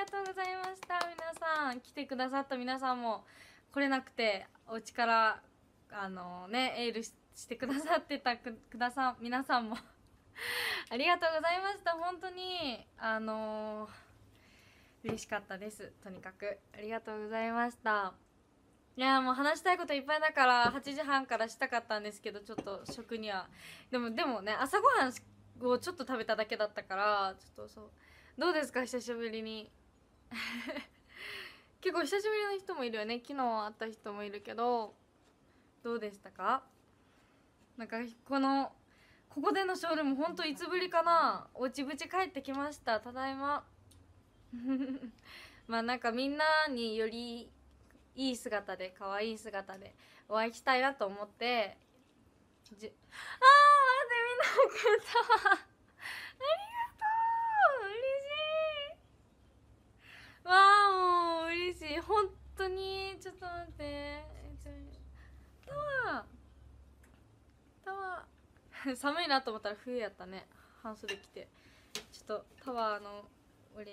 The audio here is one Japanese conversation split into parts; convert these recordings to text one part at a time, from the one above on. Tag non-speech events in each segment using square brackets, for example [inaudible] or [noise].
がとうございました皆さん来てくださった皆さんも来れなくてお家からあのねエールしてくださってたくださ皆さんも [laughs] ありがとうございました本当にあのー、嬉しかったですとにかくありがとうございましたいやもう話したいこといっぱいだから8時半からしたかったんですけどちょっと食にはでもでもね朝ごはんをちょっと食べただけだったからちょっとそうどうですか久しぶりに [laughs] 結構久しぶりの人もいるよね昨日会った人もいるけどどうでしたかなんかこのここでのショールームほんといつぶりかなおうちぶち帰ってきましたただいま [laughs] まあなんかみんなによりいい姿で可愛い姿でお会いしたいなと思ってじあ待ってみんな送ったありがとうわあもう嬉しい本当にちょっと待ってタワータワー寒いなと思ったら冬やったね半袖着てちょっとタワーのお礼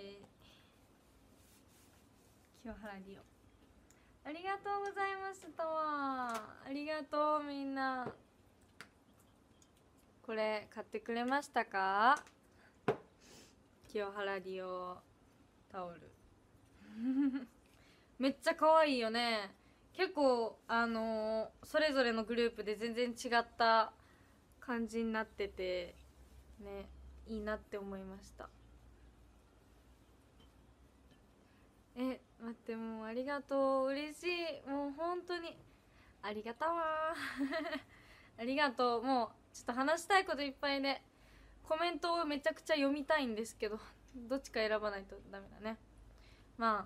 清原リオありがとうございまた。タワーありがとうみんなこれ買ってくれましたか清原リオタオル [laughs] めっちゃ可愛いよね結構あのー、それぞれのグループで全然違った感じになっててねいいなって思いましたえ待ってもうありがとう嬉しいもう本当にありがたわ [laughs] ありがとうもうちょっと話したいこといっぱいで、ね、コメントをめちゃくちゃ読みたいんですけどどっちか選ばないとダメだねまあ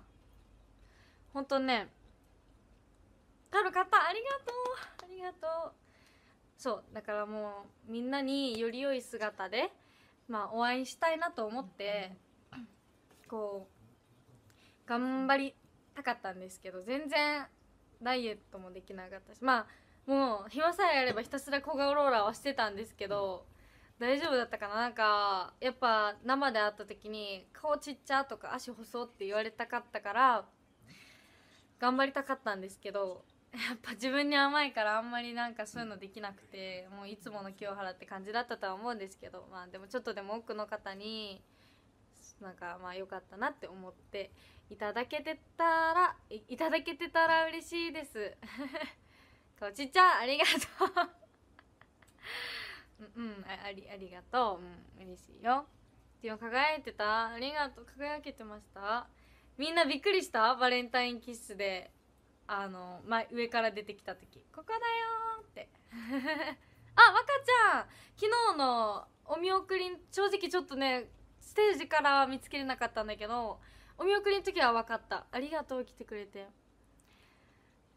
本当ねタロ買ったありがとうありがとうそうだからもうみんなにより良い姿でまあお会いしたいなと思ってこう頑張りたかったんですけど全然ダイエットもできなかったしまあもう暇さえあればひたすら小顔ローラーはしてたんですけど、うん大丈夫だったかななんかやっぱ生で会った時に「顔ちっちゃ」とか「足細」って言われたかったから頑張りたかったんですけどやっぱ自分に甘いからあんまりなんかそういうのできなくてもういつもの清原って感じだったとは思うんですけどまあでもちょっとでも多くの方になんかまあ良かったなって思っていただけてたらいただけてたら嬉しいです [laughs] 顔ちっちゃありがとううんありありがとううん嬉しいよ今輝いてたありがとう輝けてましたみんなびっくりしたバレンタインキッスであの、ま、上から出てきた時ここだよって [laughs] あ若ちゃん昨日のお見送り正直ちょっとねステージから見つけれなかったんだけどお見送りの時は分かったありがとう来てくれて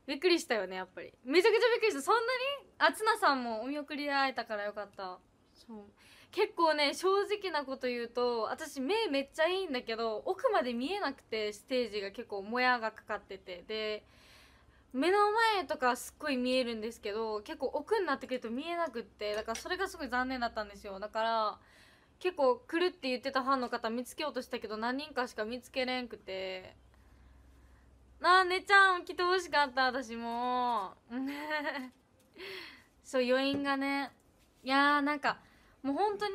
びっくりしたよねやっぱりめちゃくちゃびっくりしたそんなにあつなさんもお見送りで会えたからよかったそう結構ね正直なこと言うと私目めっちゃいいんだけど奥まで見えなくてステージが結構もやがかかっててで目の前とかすっごい見えるんですけど結構奥になってくると見えなくってだからそれがすごい残念だったんですよだから結構来るって言ってたファンの方見つけようとしたけど何人かしか見つけれんくてあ姉ちゃん来てほしかった私も [laughs] そう余韻がねいやーなんかもう本当に、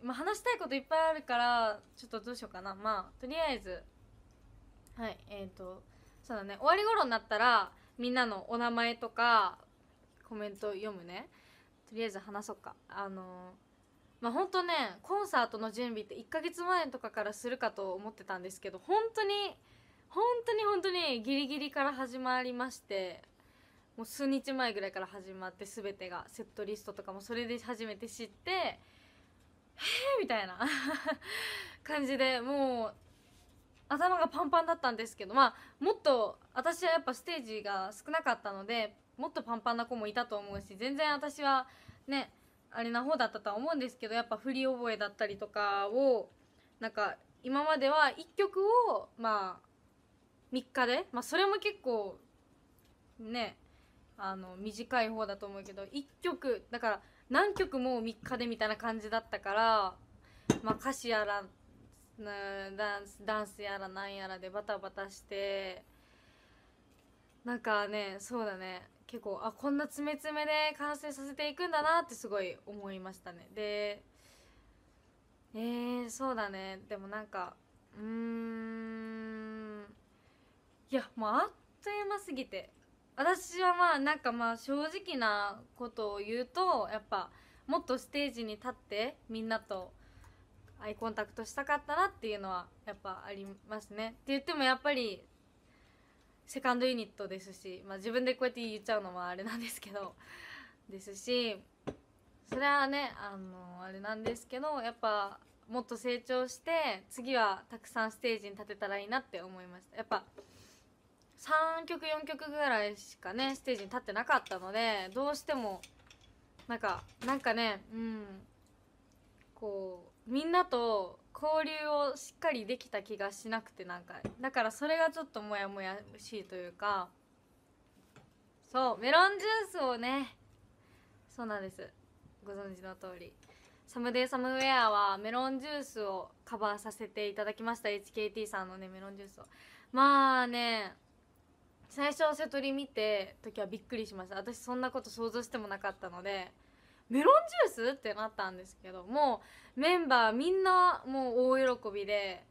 ま話したいこといっぱいあるからちょっとどうしようかなまあとりあえずはいえっ、ー、とそうだね終わり頃になったらみんなのお名前とかコメント読むねとりあえず話そうかあのまあほんとねコンサートの準備って1ヶ月前とかからするかと思ってたんですけど本当に本当に本当にギリギリから始まりましてもう数日前ぐらいから始まって全てがセットリストとかもそれで初めて知ってへえみたいな [laughs] 感じでもう頭がパンパンだったんですけどまあもっと私はやっぱステージが少なかったのでもっとパンパンな子もいたと思うし全然私はねあれな方だったとは思うんですけどやっぱ振り覚えだったりとかをなんか今までは1曲をまあ3日で、まあ、それも結構ねあの短い方だと思うけど1曲だから何曲も3日でみたいな感じだったから、まあ、歌詞やらダンスダンスやらなんやらでバタバタしてなんかねそうだね結構あこんな詰め詰めで完成させていくんだなってすごい思いましたねでえー、そうだねでもなんかうーんいやもうあっという間すぎて私はまあなんかまあ正直なことを言うとやっぱもっとステージに立ってみんなとアイコンタクトしたかったなっていうのはやっぱありますねって言ってもやっぱりセカンドユニットですし、まあ、自分でこうやって言っちゃうのもあれなんですけどですしそれはねあのあれなんですけどやっぱもっと成長して次はたくさんステージに立てたらいいなって思いましたやっぱ3曲4曲ぐらいしかねステージに立ってなかったのでどうしてもなんかなんかねうんこうみんなと交流をしっかりできた気がしなくてなんかだからそれがちょっとモヤモヤしいというかそうメロンジュースをねそうなんですご存知の通りサムデイサムウェアはメロンジュースをカバーさせていただきました HKT さんのねメロンジュースをまあね最初瀬戸り見て時はびっくりしました私そんなこと想像してもなかったのでメロンジュースってなったんですけどもうメンバーみんなもう大喜びで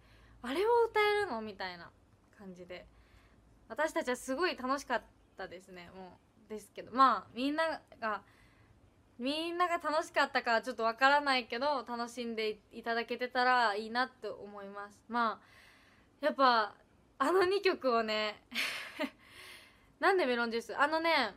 あれを歌えるのみたいな感じで私たちはすごい楽しかったですねもうですけどまあみんながみんなが楽しかったかちょっとわからないけど楽しんでいただけてたらいいなって思いますまあやっぱあの2曲をねなんでメロンジュースあのね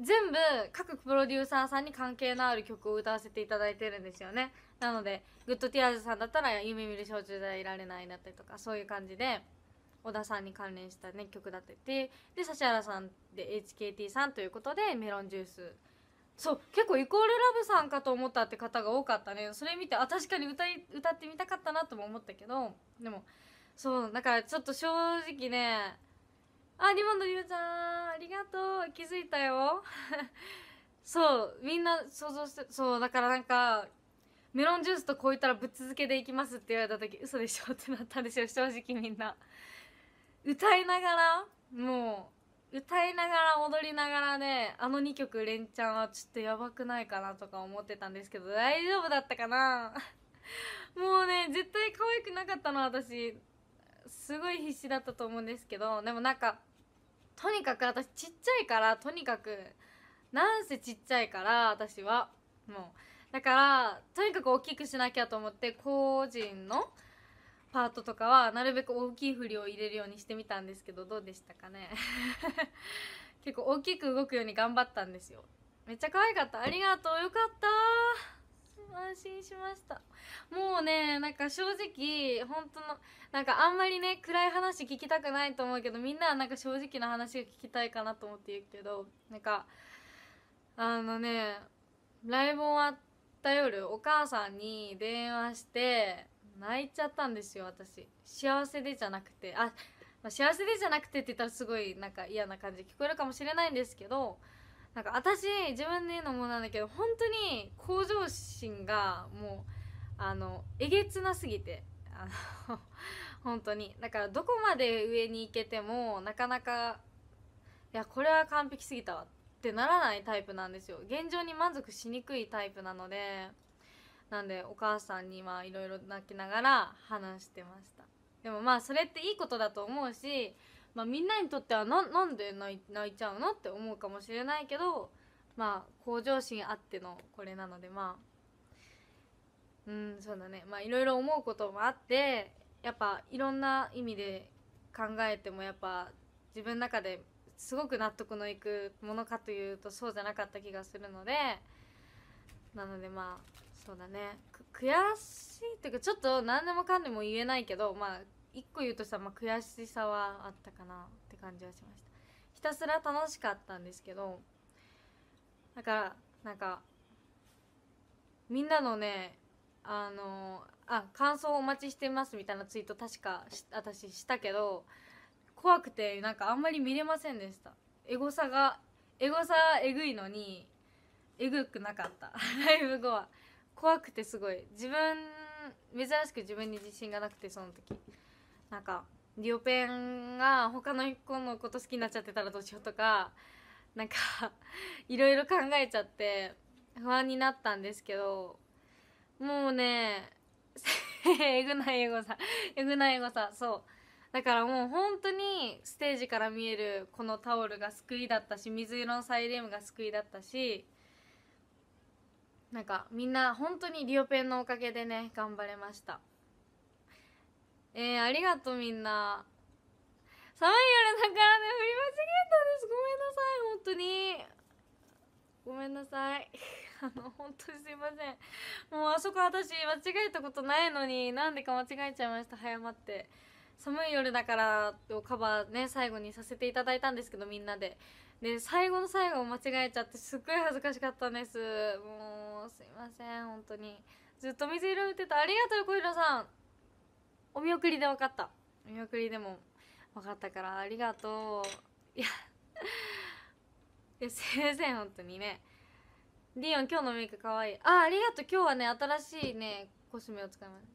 全部各プロデューサーさんに関係のある曲を歌わせていただいてるんですよねなのでグッドティアーズさんだったら「夢見る焼酎ではいられない」だったりとかそういう感じで小田さんに関連した、ね、曲だったりでで指原さんで HKT さんということでメロンジュースそう結構イコールラブさんかと思ったって方が多かったねそれ見てあ確かに歌い歌ってみたかったなとも思ったけどでもそうだからちょっと正直ねあリモンドリュちゃんありがとう気づいたよ [laughs] そうみんな想像してそうだからなんかメロンジュースとこういったらぶっ続けでいきますって言われた時嘘でしょってなったんですよ正直みんな歌いながらもう歌いながら踊りながらねあの2曲連チャンはちょっとやばくないかなとか思ってたんですけど大丈夫だったかな [laughs] もうね絶対可愛くなかったの私すごい必死だったと思うんですけどでもなんかとにかく私ちっちゃいからとにかくなんせちっちゃいから私はもうだからとにかく大きくしなきゃと思って個人のパートとかはなるべく大きい振りを入れるようにしてみたんですけどどうでしたかね [laughs] 結構大きく動くように頑張ったんですよめっちゃ可愛かったありがとうよかった安心しましたもうねなんか正直本当のなんかあんまりね暗い話聞きたくないと思うけどみんなはなんか正直な話が聞きたいかなと思って言うけどなんかあのねライブ終わった夜お母さんに電話して泣いちゃったんですよ私幸せでじゃなくてあ、ま幸せでじゃなくてって言ったらすごいなんか嫌な感じ聞こえるかもしれないんですけどなんか私自分で言うのもなんだけど本当に向上心がもうあのえげつなすぎてあの [laughs] 本当にだからどこまで上に行けてもなかなかいやこれは完璧すぎたわってならないタイプなんですよ現状に満足しにくいタイプなのでなんでお母さんにはいろいろ泣きながら話してましたでもまあそれっていいことだと思うしまあ、みんなにとってはななんで泣いちゃうのって思うかもしれないけどまあ向上心あってのこれなのでまあうんそうだねまあいろいろ思うこともあってやっぱいろんな意味で考えてもやっぱ自分の中ですごく納得のいくものかというとそうじゃなかった気がするのでなのでまあそうだね悔しいっていうかちょっと何でもかんでも言えないけどまあ1個言うとしたら、まあ、悔しさはあったかなって感じはしましたひたすら楽しかったんですけどだからなんかみんなのねあのあ感想お待ちしてますみたいなツイート確か私したけど怖くてなんかあんまり見れませんでしたエゴサがエゴサえぐいのにえぐくなかったライブ後は怖くてすごい自分珍しく自分に自信がなくてその時なんかリオペンが他の子のこと好きになっちゃってたらどうしようとかなんか [laughs] いろいろ考えちゃって不安になったんですけどもうね [laughs] えぐないエゴさえぐないエゴさそうだからもう本当にステージから見えるこのタオルが救いだったし水色のサイリウムが救いだったしなんかみんな本当にリオペンのおかげでね頑張れました。えー、ありがとうみんな。寒い夜だからね、振り間違えたんです。ごめんなさい、本当に。ごめんなさい。[laughs] あの、本当にすいません。もうあそこ私間違えたことないのに、なんでか間違えちゃいました、早まって。寒い夜だからをカバーね、最後にさせていただいたんですけど、みんなで。で、最後の最後を間違えちゃって、すっごい恥ずかしかったんです。もう、すいません、本当に。ずっと水色ってた。ありがとう、小平さん。お見送りで分かったお見送りでも分かったからありがとういや [laughs] いや先生本当にねディオン今日のメイクかわいいあありがとう今日はね新しいねコスメを使います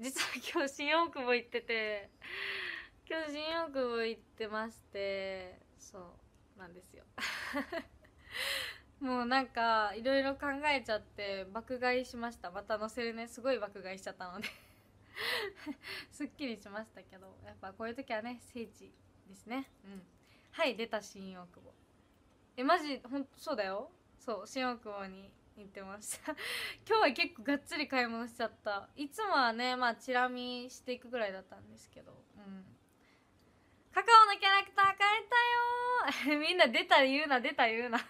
実は今日新大久保行ってて今日新大久保行ってましてそうなんですよ [laughs] もうなんかいろいろ考えちゃって爆買いしましたまた載せるねすごい爆買いしちゃったので [laughs] すっきりしましたけどやっぱこういう時はね聖地ですねうんはい出た新大久保えマジほんそうだよそう新大久保に行ってました [laughs] 今日は結構がっつり買い物しちゃったいつもはねまあチラ見していくぐらいだったんですけどうんカカオのキャラクター変えたよ [laughs] みんな出た言うな出た言うな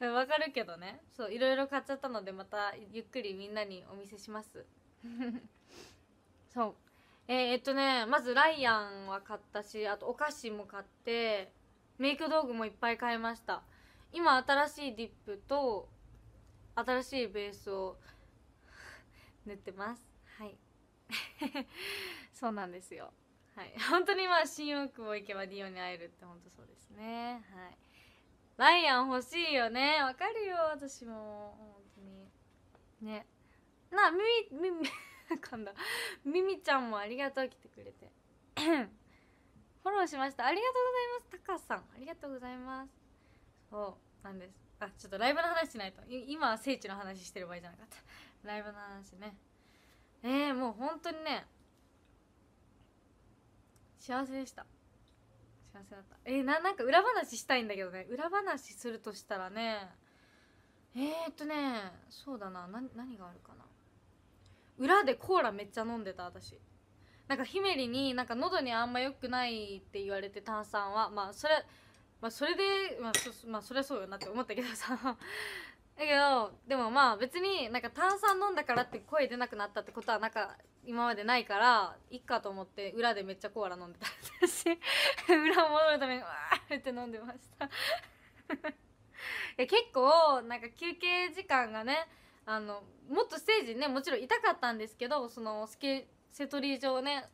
わかるけどねそういろいろ買っちゃったのでまたゆっくりみんなにお見せします [laughs] そうえー、えっとねまずライアンは買ったしあとお菓子も買ってメイク道具もいっぱい買いました今新しいディップと新しいベースを [laughs] 塗ってますはい [laughs] そうなんですよはい本当にまあ新大久保行けばディオに会えるって本当そうですねはいライアン欲しいよねわかるよ私も本当にねなみみみみ [laughs] かんだみみちゃんもありがとう来てくれて [clears throat] フォローしましたありがとうございますたかさんありがとうございますそうなんですあちょっとライブの話しないと今は聖地の話してる場合じゃなかったライブの話ねえー、もう本当にね幸せでした幸せだったえー、ななんか裏話したいんだけどね裏話するとしたらねえー、っとねそうだなな何があるかな裏でコーラめっちゃ飲んでた私なんかひめりになんか喉にあんま良くないって言われて炭酸はまあそれまあそれでまあそ,、まあ、そりゃそうよなって思ったけどさ [laughs] だけどでもまあ別になんか炭酸飲んだからって声出なくなったってことはなんか今までないからいっかと思って裏でめっちゃコーラ飲んでた私 [laughs] 裏を戻るためにわーって飲んでました [laughs] 結構なんか休憩時間がねあのもっとステージねもちろん痛かったんですけどそのスケセトリー上ね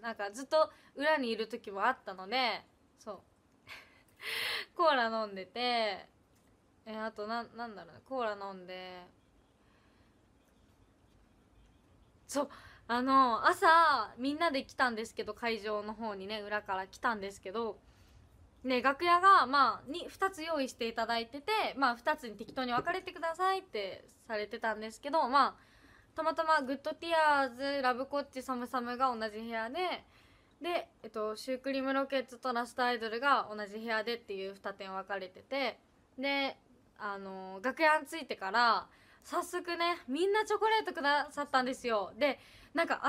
なんかずっと裏にいる時もあったのでそう [laughs] コーラ飲んでてえあとななんだろうコーラ飲んでそうあの朝みんなで来たんですけど会場の方にね裏から来たんですけどね、楽屋が、まあ、に2つ用意していただいてて、まあ、2つに適当に分かれてくださいってされてたんですけど、まあ、たまたまグッドティアーズラブコッチサムサムが同じ部屋でで、えっと、シュークリームロケッツとラストアイドルが同じ部屋でっていう2点分かれててであの楽屋に着いてから早速ねみんなチョコレートくださったんですよでなんか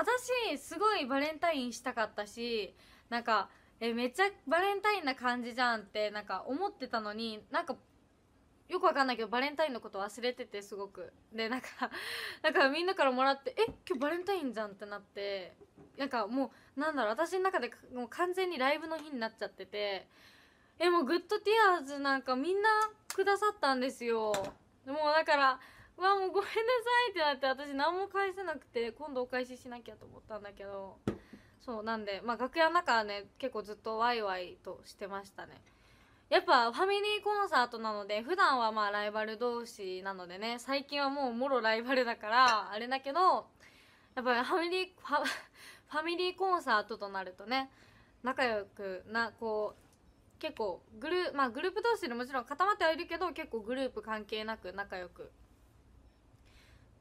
私すごいバレンタインしたかったしなんかえめっちゃバレンタインな感じじゃんってなんか思ってたのになんかよくわかんないけどバレンタインのこと忘れててすごくでなんかだ [laughs] からみんなからもらって「え今日バレンタインじゃん」ってなってなんかもうなんだろう私の中でもう完全にライブの日になっちゃっててえもうグッドティアーズなんかみんなくださったんですよもうだから「わもうごめんなさい」ってなって私何も返せなくて今度お返ししなきゃと思ったんだけど。そうなんで、まあ、楽屋の中はね結構ずっとワイワイとしてましたねやっぱファミリーコンサートなので普段はまあライバル同士なのでね最近はもうもろライバルだから [laughs] あれだけどやっぱりファミリーファファミリーコンサートとなるとね仲良くなこう結構グル,、まあ、グループ同士でもちろん固まってはいるけど結構グループ関係なく仲良く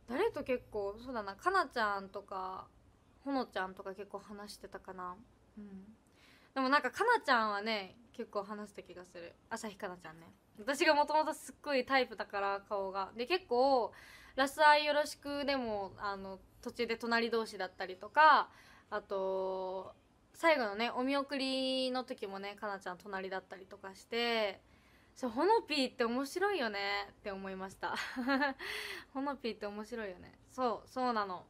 誰と結構そうだなかなちゃんとかほのちゃんとか結構話してたかなうんでもなんかかなちゃんはね結構話した気がする朝日かなちゃんね私がもともとすっごいタイプだから顔がで結構「ラスアイよろしく」でもあの途中で隣同士だったりとかあと最後のねお見送りの時もねかなちゃん隣だったりとかしてそうほのぴーって面白いよねって思いました [laughs] ほのぴーって面白いよねそうそうなの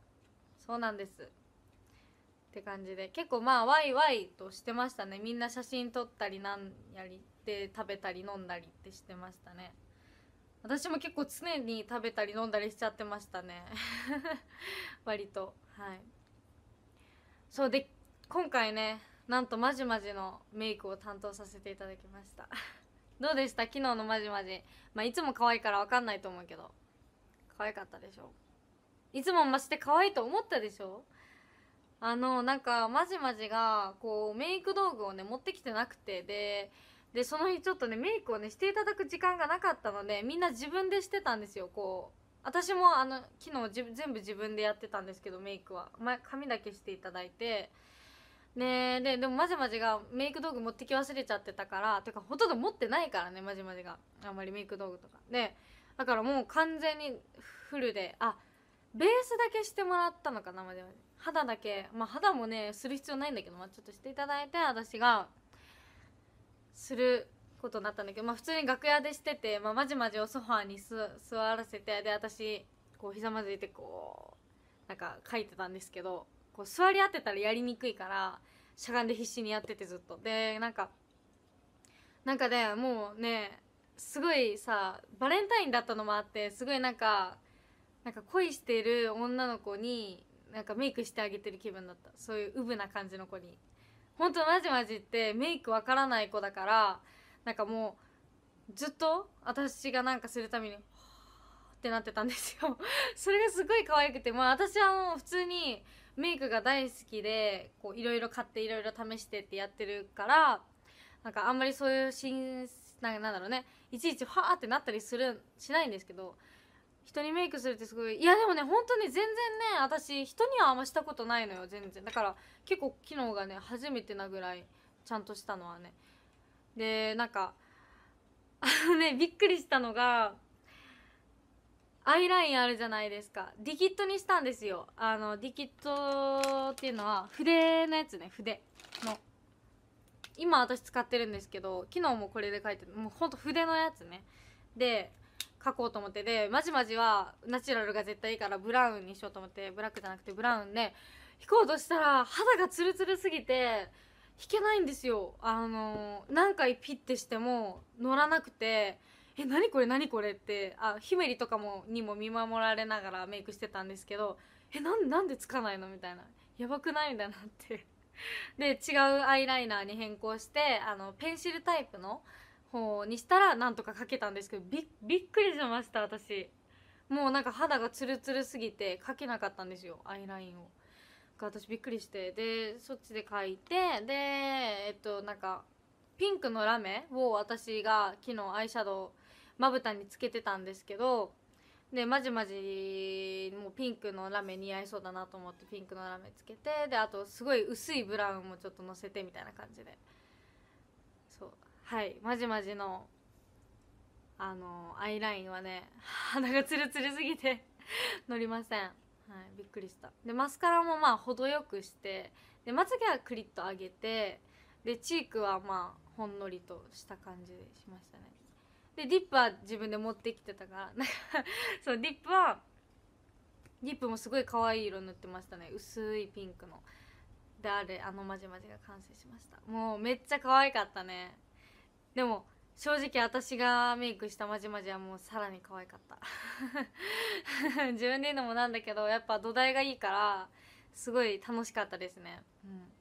そうなんですって感じで結構まあワイワイとしてましたねみんな写真撮ったりなんやりで食べたり飲んだりってしてましたね私も結構常に食べたり飲んだりしちゃってましたね [laughs] 割とはいそうで今回ねなんとまじまじのメイクを担当させていただきました [laughs] どうでした昨日のまじまじまあいつも可愛いから分かんないと思うけど可愛かったでしょいつも増して可愛いと思ったでしょあのなんかまじまじがこうメイク道具をね持ってきてなくてででその日ちょっとねメイクをねしていただく時間がなかったのでみんな自分でしてたんですよこう私もあの昨日全部自分でやってたんですけどメイクは、前、髪だけしていただいてねででもまじまじがメイク道具持ってき忘れちゃってたからてかほとんど持ってないからねまじまじがあんまりメイク道具とかでだからもう完全にフルであベースだけしてもらったのかなまじまじ肌だけまあ肌もねする必要ないんだけど、まあ、ちょっとしていただいて私がすることになったんだけど、まあ、普通に楽屋でしてて、まあ、まじまじをソファーに座らせてで私こうひざまずいてこうなんか書いてたんですけどこう座り合ってたらやりにくいからしゃがんで必死にやっててずっとでなんかなんかねもうねすごいさバレンタインだったのもあってすごいなんかなんか恋してる女の子になんかメイクしてあげてる気分だったそういうウブな感じの子に本当マジマジってメイクわからない子だからなんかもうずっと私がなんかするためにってなってたんですよそれがすごい可愛くてまあ私はもう普通にメイクが大好きでこういろいろ買っていろいろ試してってやってるからなんかあんまりそういう新なんだろうねいちいちファーってなったりするしないんですけど人にメイクするってすごいいやでもね本当に全然ね私人にはあんましたことないのよ全然だから結構機能がね初めてなぐらいちゃんとしたのはねでなんかあの [laughs] ねびっくりしたのがアイラインあるじゃないですかディキットにしたんですよあのディキットっていうのは筆のやつね筆の今私使ってるんですけど昨日もこれで書いてるもうほんと筆のやつねで書こうと思ってでまじまじはナチュラルが絶対いいからブラウンにしようと思ってブラックじゃなくてブラウンで弾こうとしたら肌がツルツルすぎて引けないんですよあの何回ピッてしても乗らなくて「え何これ何これ」ってあひめりとかもにも見守られながらメイクしてたんですけど「えなんなんでつかないの?」みたいな「やばくない?」みたいになってで違うアイライナーに変更してあのペンシルタイプの方にしたらなんとかかけたんですけどびびっくりしました私もうなんか肌がツルツルすぎて描けなかったんですよアイラインを私びっくりしてでそっちで描いてでえっとなんかピンクのラメを私が昨日アイシャドウまぶたにつけてたんですけどでまじまじもうピンクのラメ似合いそうだなと思ってピンクのラメつけてであとすごい薄いブラウンもちょっとのせてみたいな感じで。はいまじまじのあのアイラインはね鼻がツルツルすぎて [laughs] 乗りません、はい、びっくりしたでマスカラもまあ程よくしてでまつげはクリッと上げてでチークはまあほんのりとした感じしましたねでリップは自分で持ってきてたから [laughs] なんかそうリップはリップもすごい可愛い色塗ってましたね薄いピンクのであれあのまじまじが完成しましたもうめっちゃ可愛かったねでも正直私がメイクしたまじまじはもうさらに可愛かった [laughs] 自分で言うのもなんだけどやっぱ土台がいいからすごい楽しかったですね、うん、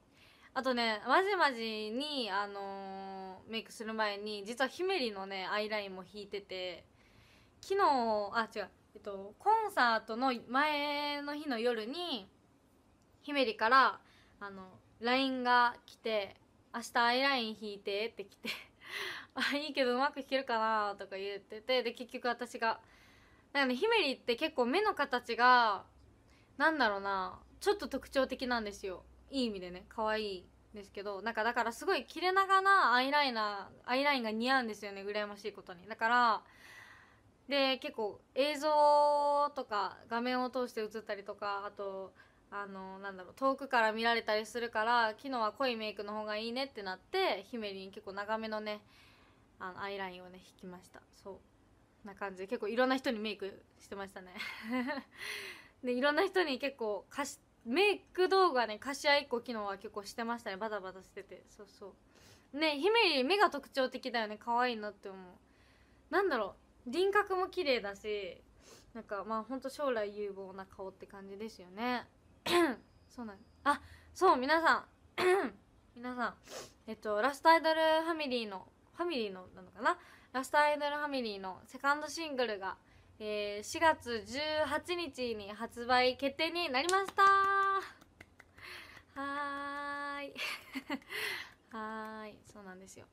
あとねまじまじに、あのー、メイクする前に実はひめりのねアイラインも引いてて昨日あ違うえっとコンサートの前の日の夜にひめりからあの LINE が来て「明日アイライン引いて」って来て [laughs] あいいけどうまく弾けるかなとか言っててで結局私がだからねひめりって結構目の形がなんだろうなちょっと特徴的なんですよいい意味でね可愛いですけどなんかだからすごい切れ長なアイライナーアイラインが似合うんですよね羨ましいことにだからで結構映像とか画面を通して映ったりとかあとあのなんだろう遠くから見られたりするから昨日は濃いメイクの方がいいねってなってひめりん結構長めのねあのアイラインをね引きましたそうな感じで結構いろんな人にメイクしてましたね [laughs] でいろんな人に結構貸しメイク動画ね貸し合いっこ昨日は結構してましたねバタバタしててそうそうねひめり目が特徴的だよね可愛いなって思うなんだろう輪郭も綺麗だしなんかまあほんと将来有望な顔って感じですよねそうなんあそう皆さん [clears throat] 皆さんえっとラストアイドルファミリーのファミリーのなのかなラストアイドルファミリーのセカンドシングルが、えー、4月18日に発売決定になりましたはーい [laughs] はーいそうなんですよ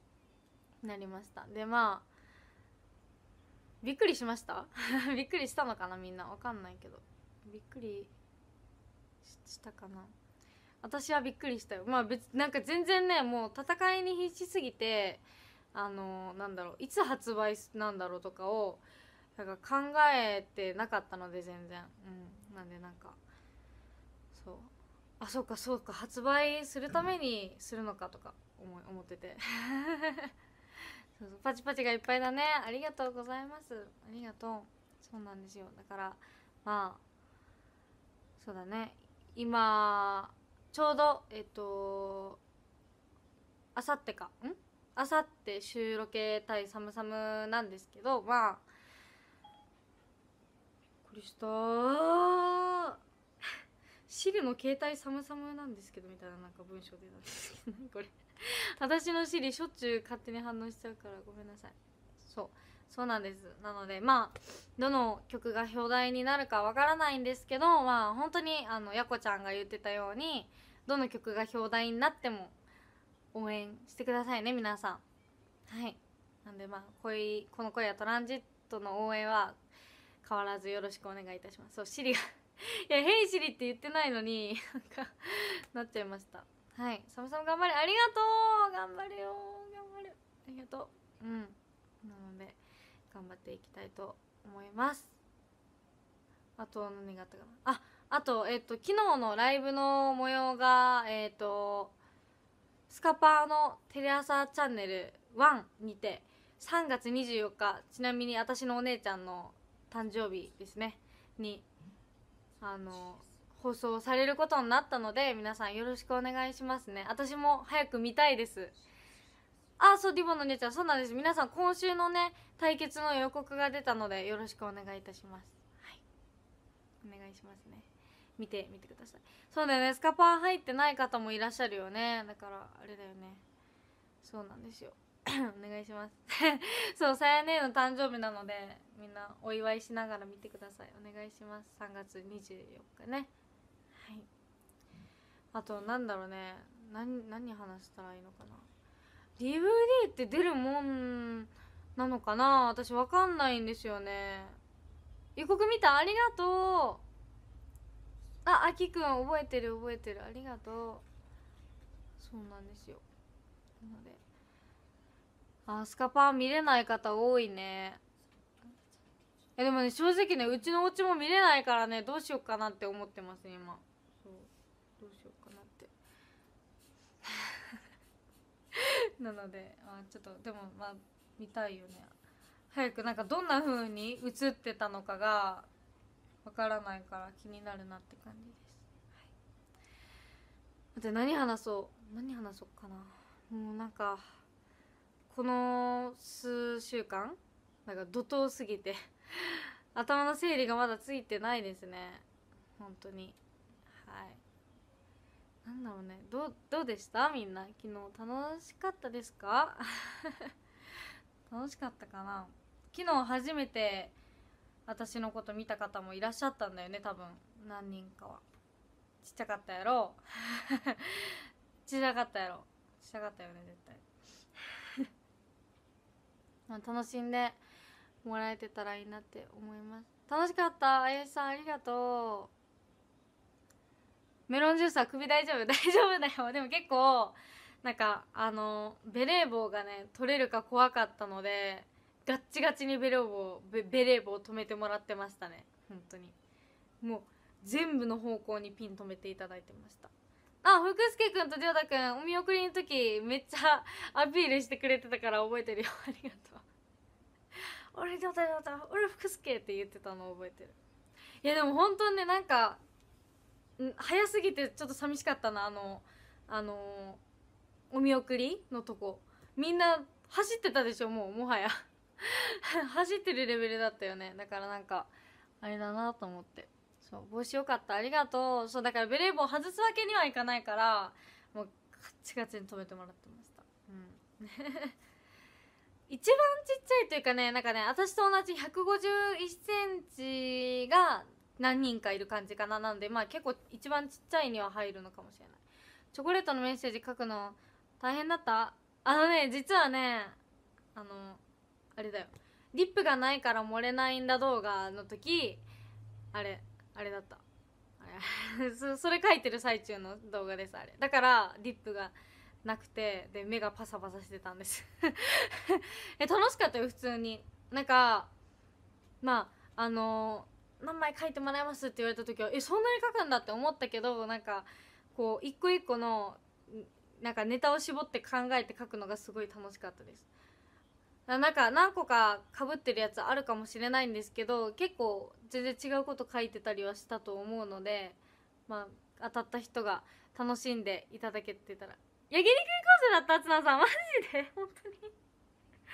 [clears throat] なりましたでまあびっくりしました [laughs] びっくりしたのかなみんなわかんないけどびっくりしたかな私はびっくりしたよまあ別なんか全然ねもう戦いに必死すぎてあのー、なんだろういつ発売なんだろうとかをなんか考えてなかったので全然うんなんでなんかそうあそうかそうか発売するためにするのかとか思思ってて [laughs] そうそうパチパチがいっぱいだねありがとうございますありがとうそうなんですよだからまあそうだね今ちょうどえっとあさってかんあさって収録対サムサムなんですけどまあこれした [laughs] シリの携帯サムサムなんですけどみたいななんか文章出たんですけどこれ私のシリしょっちゅう勝手に反応しちゃうからごめんなさいそうそうなんですなのでまあどの曲が表題になるかわからないんですけどまあ本当にあのやこちゃんが言ってたようにどの曲が表題になっても応援してくださいね皆さんはいなんでまあ恋この恋はトランジットの応援は変わらずよろしくお願いいたしますそうシリが [laughs] いや「ヘイシリ」って言ってないのになんかなっちゃいましたはいサムサム頑張れありがとう頑張れよ頑張るありがとううんなので頑張っていきたいと思いますあと何があったかなああとえっ、と昨日のライブの模様がえっ、とスカパーのテレ朝チャンネル1にて3月24日ちなみに私のお姉ちゃんの誕生日ですねにあの放送されることになったので皆さんよろしくお願いしますね私も早く見たいですあそうディボの姉ちゃんそうなんです皆さん今週のね対決の予告が出たのでよろしくお願いいたしますはいお願いしますね見てみてくださいそうだよねスカパー入ってない方もいらっしゃるよねだからあれだよねそうなんですよ [coughs] お願いします [laughs] そうさやねの誕生日なのでみんなお祝いしながら見てくださいお願いします3月24日ねはいあとなんだろうね何何話したらいいのかな DVD って出るもんなのかな私わかんないんですよね予告見たありがとうああきくん覚えてる覚えてるありがとうそうなんですよなのであスカパー見れない方多いねえでもね正直ねうちのお家も見れないからねどうしようかなって思ってます、ね、今 [laughs] なのであちょっとでもまあ見たいよね早くなんかどんな風に映ってたのかがわからないから気になるなって感じです、はい、何話そう何話そうかなもうなんかこの数週間なんか怒涛すぎて [laughs] 頭の整理がまだついてないですね本当にはいなんだろうねどうどうでしたみんな昨日楽しかったですか [laughs] 楽しかったかな昨日初めて私のこと見た方もいらっしゃったんだよね多分何人かはちっちゃかったやろ [laughs] ちっちゃかったやろちっちゃかったよね絶対 [laughs] 楽しんでもらえてたらいいなって思います楽しかったあしさんありがとうメロンジュースは首大丈夫 [laughs] 大丈夫だよでも結構なんかあのベレー帽がね取れるか怖かったのでガッチガチにベレー帽ベベレー帽を止めてもらってましたね本当にもう全部の方向にピン止めていただいてましたあ福助君とり太君、くんお見送りの時めっちゃアピールしてくれてたから覚えてるよありがとう [laughs] 俺りょうた俺福助って言ってたの覚えてるいやでも本当にねなんか早すぎてちょっと寂しかったなあのあのお見送りのとこみんな走ってたでしょもうもはや [laughs] 走ってるレベルだったよねだからなんかあれだなと思ってそう帽子よかったありがとうそうだからベレー帽外すわけにはいかないからもうカッチカチに止めてもらってましたうん [laughs] 一番ちっちゃいというかねなんかね私と同じ1 5 1センチが何人かいる感じかななんでまあ結構一番ちっちゃいには入るのかもしれないチョコレートのメッセージ書くの大変だったあのね実はねあのあれだよリップがないから漏れないんだ動画の時あれあれだったあれ [laughs] それ書いてる最中の動画ですあれだからリップがなくてで目がパサパサしてたんです [laughs] え楽しかったよ普通になんかまああのー何枚書いてもらいますって言われた時はえそんなに書くんだって思ったけどなんかこう一個一個のなんかネタを絞って考えて書くのがすごい楽しかったですなんか何個かかぶってるやつあるかもしれないんですけど結構全然違うこと書いてたりはしたと思うのでまあ当たった人が楽しんでいただけてたら「焼肉りくん講だったつなさんマジで本当に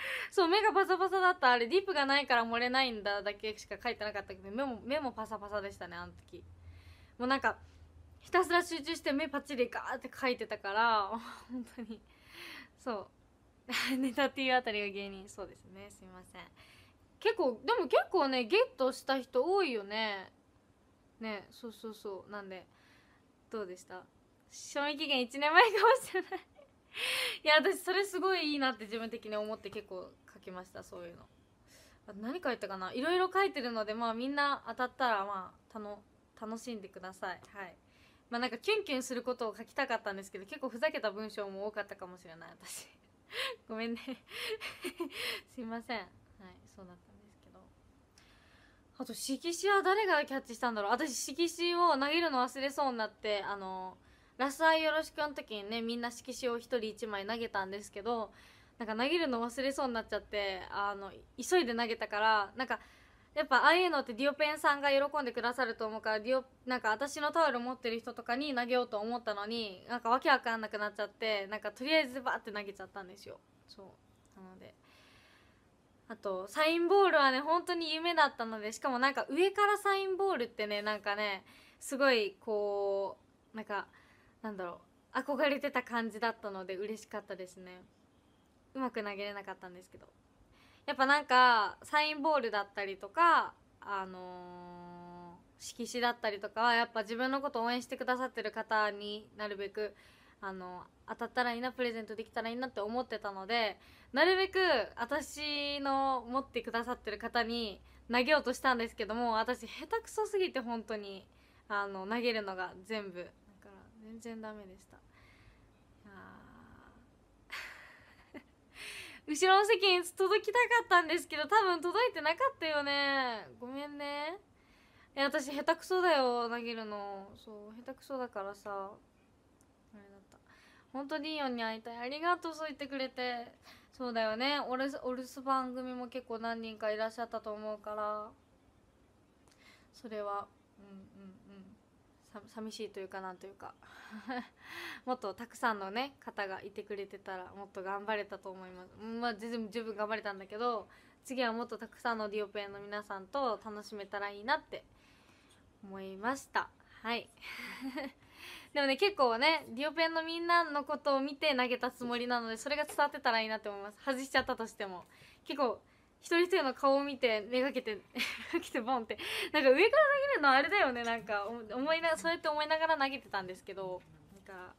[laughs] そう目がパサパサだったあれディップがないから漏れないんだだけしか書いてなかったけど目も目もパサパサでしたねあの時もうなんかひたすら集中して目パッチリガーって書いてたから [laughs] 本当にそうネタ [laughs] っていうあたりが芸人そうですねすいません結構でも結構ねゲットした人多いよねねそうそうそうなんでどうでした賞味期限1年前かもしれないいや私それすごいいいなって自分的に思って結構書きましたそういうのあ何書いたかないろいろ書いてるのでまあみんな当たったらまあたの楽しんでくださいはいまあなんかキュンキュンすることを書きたかったんですけど結構ふざけた文章も多かったかもしれない私 [laughs] ごめんね [laughs] すいませんはいそうだったんですけどあと色紙は誰がキャッチしたんだろう私色紙を投げるの忘れそうになってあのーラスアイよろしくの時にねみんな色紙を1人1枚投げたんですけどなんか投げるの忘れそうになっちゃってあの急いで投げたからなんかやっぱああいうのってディオペンさんが喜んでくださると思うからディオなんか私のタオル持ってる人とかに投げようと思ったのになんかわけわかんなくなっちゃってなんかとりあえずバーって投げちゃったんですよそうなのであとサインボールはね本当に夢だったのでしかもなんか上からサインボールってねなんかねすごいこうなんかなんだろう憧れてた感じだったので嬉しかったですねうまく投げれなかったんですけどやっぱなんかサインボールだったりとかあのー、色紙だったりとかはやっぱ自分のこと応援してくださってる方になるべくあの当たったらいいなプレゼントできたらいいなって思ってたのでなるべく私の持ってくださってる方に投げようとしたんですけども私下手くそすぎて本当にあの投げるのが全部全然ダメでした [laughs] 後ろの席に届きたかったんですけど多分届いてなかったよねごめんね私下手くそだよ投げるのそう下手くそだからさあれだった本当にいいよに会いたいありがとうそう言ってくれてそうだよねお留守番組も結構何人かいらっしゃったと思うからそれはうんうんうんさ寂しいというかなんというか [laughs] もっとたくさんのね方がいてくれてたらもっと頑張れたと思いますまあ全然十分頑張れたんだけど次はもっとたくさんのディオペンの皆さんと楽しめたらいいなって思いましたはい [laughs] でもね結構ねディオペンのみんなのことを見て投げたつもりなのでそれが伝わってたらいいなって思います外しちゃったとしても結構一人一人の顔を見て目がけて [laughs] けてボンってなんか上から投げるのあれだよねなんか思いなそうやって思いながら投げてたんですけどなんか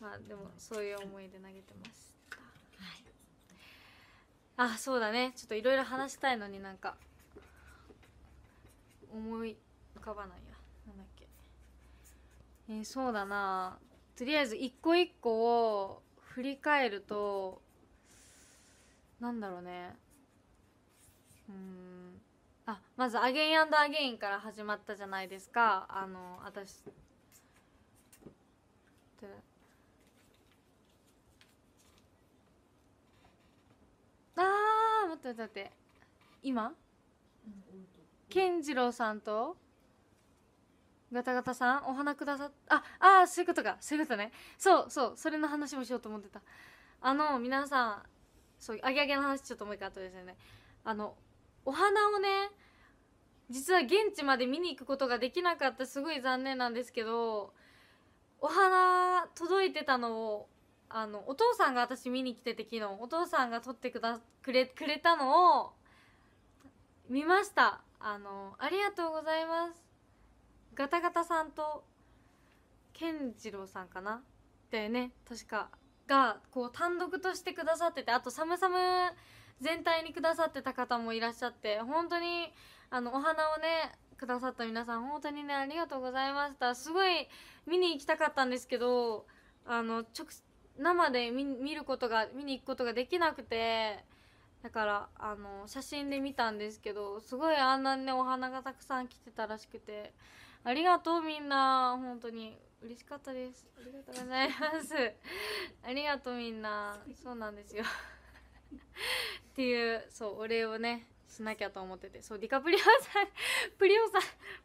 まあでもそういう思いで投げてました、はい、あそうだねちょっといろいろ話したいのになんか思い浮かばないやなんだっけえー、そうだなとりあえず一個一個を振り返るとなんだろうねうんあまず「アゲインアゲイン」から始まったじゃないですかあの私あー待って待って今健次郎さんとガタガタさんお花くださああそういうことかそういうことねそうそうそれの話もしようと思ってたあの皆さんそうアゲアゲの話ちょっともう一回後ですよねあのお花をね実は現地まで見に行くことができなかったすごい残念なんですけどお花届いてたのをあのお父さんが私見に来てて昨日お父さんが撮ってくだくれくれたのを見ましたあのありがとうございますガタガタさんと健次郎さんかなだよね確かがこう単独としてくださっててあと「サムサム」全体にくださってた方もいらっしゃって本当にあのお花をねくださった皆さん本当にねありがとうございましたすごい見に行きたかったんですけどあの直生で見ることが見に行くことができなくてだからあの写真で見たんですけどすごいあんなにねお花がたくさん来てたらしくてありがとうみんな本当に嬉しかったですありがとうございますありがとうみんなそうなんですよっていうそうお礼をねしなきゃと思っててそうディカプリオさん [laughs] プリオさ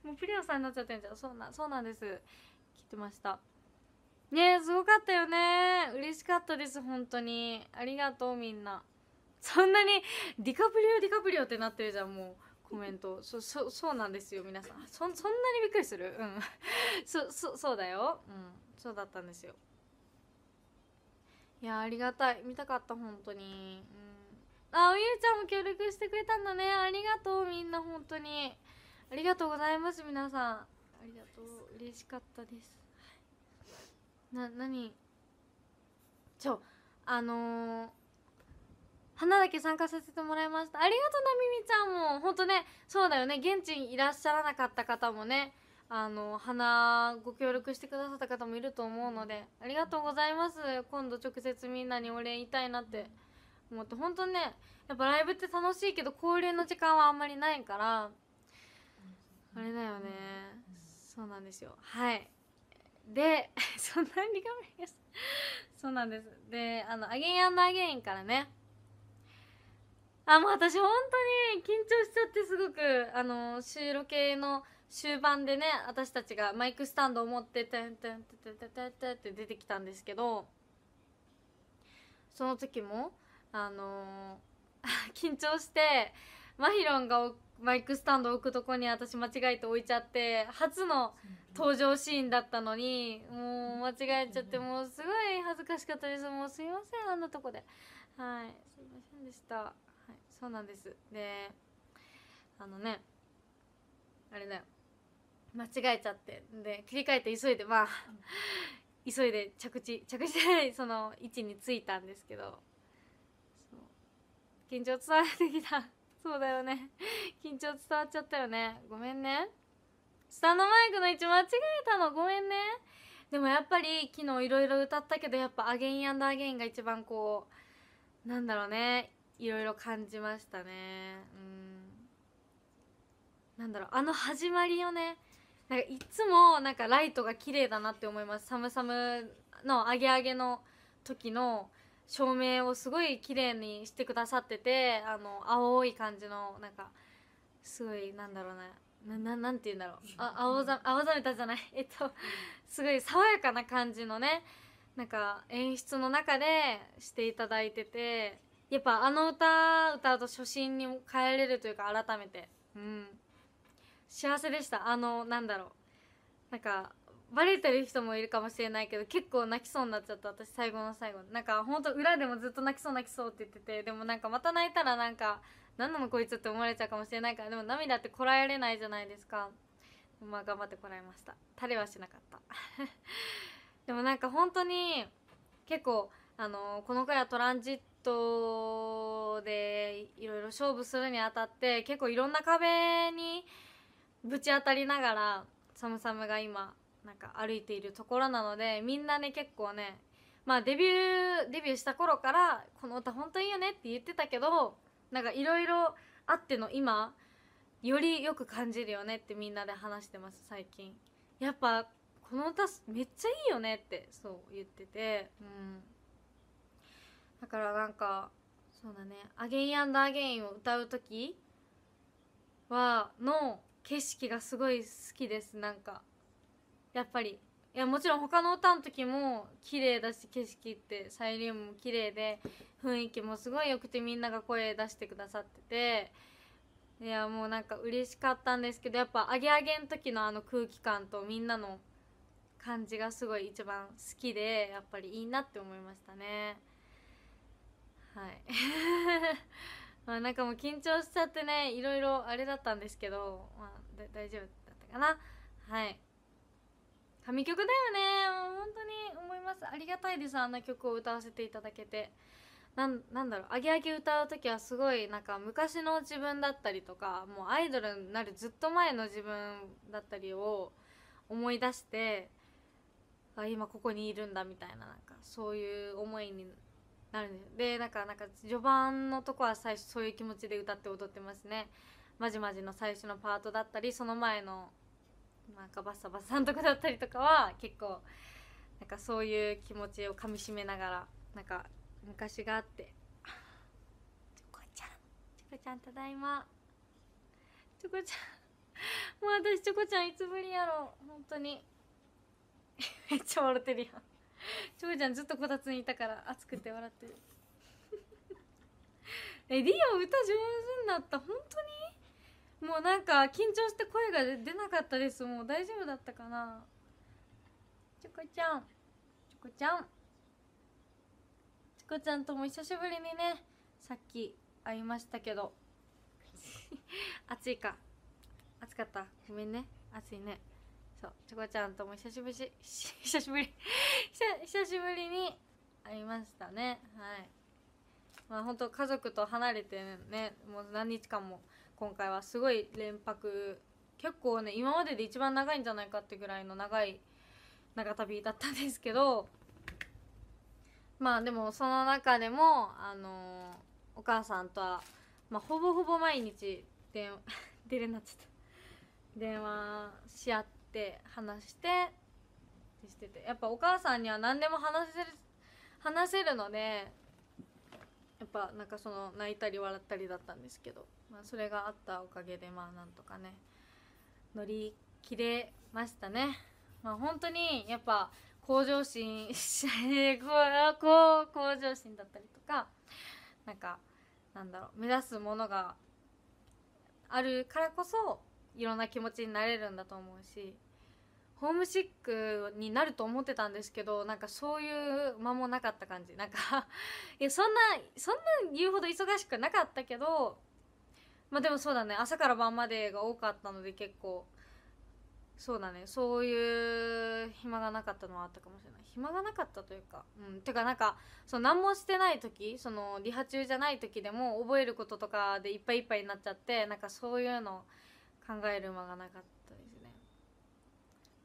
んもうプリオさんになっちゃってんじゃんそうなそうなんです聞いてましたねすごかったよね嬉しかったです本当にありがとうみんなそんなにディカプリオディカプリオってなってるじゃんもうコメントそそそうなんですよ皆さんそそんなにびっくりするうん [laughs] そそそうだようんそうだったんですよいやありがたい見たかった本当に、うん、あおゆうちゃんも協力してくれたんだねありがとうみんな本当にありがとうございます皆さんありがとう嬉しかったですな何ちょあのー、花だけ参加させてもらいましたありがとうなみみちゃんも本当ねそうだよね現地にいらっしゃらなかった方もねあの花ご協力してくださった方もいると思うのでありがとうございます今度直接みんなにお礼言いたいなって思って本当ねやっぱライブって楽しいけど交流の時間はあんまりないからあれだよねそうなんですよはいで [laughs] そんなに画面ですそうなんですであの「アゲインアゲイン」からねあもう私本当に緊張しちゃってすごくあの収録系の「終盤でね私たちがマイクスタンドを持って「てんてんてんてんてんてん」って出てきたんですけどその時もあのー、[laughs] 緊張してマヒロンがマイクスタンドを置くとこに私間違えて置いちゃって初の登場シーンだったのにもう間違えちゃってもうすごい恥ずかしかったですもうすいませんあんなとこではいすいませんでした、はい、そうなんですであのねあれだよ間違えちゃってで切り替えて急いでまあ、うん、急いで着地着地じその位置についたんですけど緊張伝わってきたそうだよね緊張伝わっちゃったよねごめんねスタンドマイクの位置間違えたのごめんねでもやっぱり昨日いろいろ歌ったけどやっぱ「アゲインアゲイン」が一番こうなんだろうねいろいろ感じましたねうんなんだろうあの始まりをねなんかいつもなんかライトが綺麗だなって思いますサムサムのアゲアゲの時の照明をすごい綺麗にしてくださっててあの青い感じのなんかすごいなんだろうなななんて言うんだろうあ青ざ青ざめたじゃない [laughs] えっとすごい爽やかな感じのねなんか演出の中でしていただいててやっぱあの歌歌うと初心に帰れるというか改めてうん。幸せでしたあのなんだろうなんかバレてる人もいるかもしれないけど結構泣きそうになっちゃった私最後の最後なんかほんと裏でもずっと泣きそう泣きそうって言っててでもなんかまた泣いたらなんか何なのこいつって思われちゃうかもしれないからでも涙ってこらえれないじゃないですかまあ頑張ってこらえました垂れはしなかった [laughs] でもなんか本当に結構あのこの回はトランジットでいろいろ勝負するにあたって結構いろんな壁にぶち当たりながらサムサムが今なんか歩いているところなのでみんなね結構ねまあデビューデビューした頃からこの歌本当にいいよねって言ってたけどなんかいろいろあっての今よりよく感じるよねってみんなで話してます最近やっぱこの歌めっちゃいいよねってそう言っててうんだからなんかそうだね「アゲインアゲイン」を歌う時はの景色がすごい好きですなんかやっぱりいやもちろん他の歌の時も綺麗だし景色ってサイリウムも綺麗で雰囲気もすごい良くてみんなが声出してくださってていやもうなんか嬉しかったんですけどやっぱアゲアゲの時のあの空気感とみんなの感じがすごい一番好きでやっぱりいいなって思いましたねはいまあなんかもう緊張しちゃってねいろいろあれだったんですけど、まあ、大丈夫だったかなはい神曲だよねもう本当に思いますありがたいですあんな曲を歌わせていただけてなんなんだろうアゲアゲ歌う時はすごいなんか昔の自分だったりとかもうアイドルになるずっと前の自分だったりを思い出してあ今ここにいるんだみたいななんかそういう思いになるねでんかなんか序盤のとこは最初そういう気持ちで歌って踊ってますねまじまじの最初のパートだったりその前のなんかバッサバッサのとこだったりとかは結構なんかそういう気持ちをかみしめながらなんか昔があって「チョコちゃんチョコちゃんただいま」「チョコちゃんもう私チョコちゃんいつぶりやろ本当にめっちゃ笑ってるやんちょうちゃんずっとこたつにいたから暑くて笑ってる [laughs] えリオ歌上手になった本当にもうなんか緊張して声が出なかったですもう大丈夫だったかなチョコちゃんチョコちゃんチョコちゃんとも久しぶりにねさっき会いましたけど暑 [laughs] いか暑かったごめんね暑いねそうチョコちゃんとも久しぶり [laughs] 久しぶり久しぶりに会いましたねはいまあ本当家族と離れてねもう何日間も今回はすごい連泊結構ね今までで一番長いんじゃないかってぐらいの長い長旅だったんですけどまあでもその中でもあのー、お母さんとは、まあ、ほぼほぼ毎日電 [laughs] 出れなっちゃった電話し合ってって話してしててやっぱお母さんには何でも話せる話せるのでやっぱなんかその泣いたり笑ったりだったんですけど、まあ、それがあったおかげでまあなんとかね乗り切れましたね。まあ、本当にやっぱ向上心 [laughs] 向上心だったりとかなんかなんだろう目指すものがあるからこそいろんな気持ちになれるんだと思うしホームシックになると思ってたんですけどなんかそういう間もなかった感じなんかいやそんなそんな言うほど忙しくなかったけどまあでもそうだね朝から晩までが多かったので結構そうだねそういう暇がなかったのはあったかもしれない暇がなかったというかうんてかなんかその何もしてない時そのリハ中じゃない時でも覚えることとかでいっぱいいっぱいになっちゃってなんかそういうの考える間がなかったですね